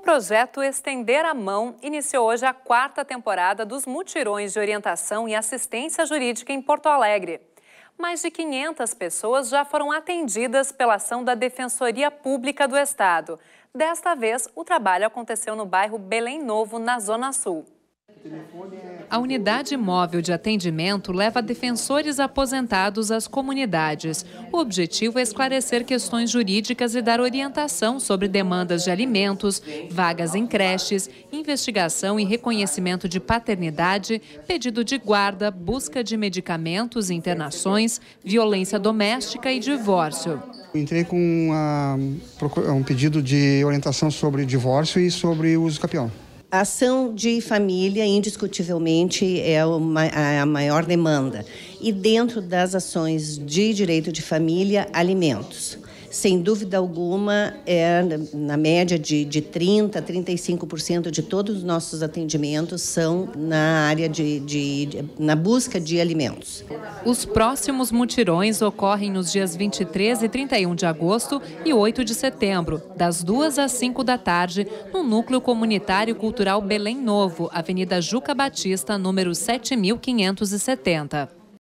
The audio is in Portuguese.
projeto Estender a Mão iniciou hoje a quarta temporada dos mutirões de orientação e assistência jurídica em Porto Alegre. Mais de 500 pessoas já foram atendidas pela ação da Defensoria Pública do Estado. Desta vez, o trabalho aconteceu no bairro Belém Novo, na Zona Sul. É A unidade móvel de atendimento leva defensores aposentados às comunidades. O objetivo é esclarecer questões jurídicas e dar orientação sobre demandas de alimentos, vagas em creches, investigação e reconhecimento de paternidade, pedido de guarda, busca de medicamentos, internações, violência doméstica e divórcio. Entrei com uma, um pedido de orientação sobre divórcio e sobre uso capião. A ação de família, indiscutivelmente, é a maior demanda. E dentro das ações de direito de família, alimentos sem dúvida alguma, é na média de, de 30% a 35% de todos os nossos atendimentos são na área de, de, de, na busca de alimentos. Os próximos mutirões ocorrem nos dias 23 e 31 de agosto e 8 de setembro, das 2 às 5 da tarde, no Núcleo Comunitário Cultural Belém Novo, Avenida Juca Batista, número 7570.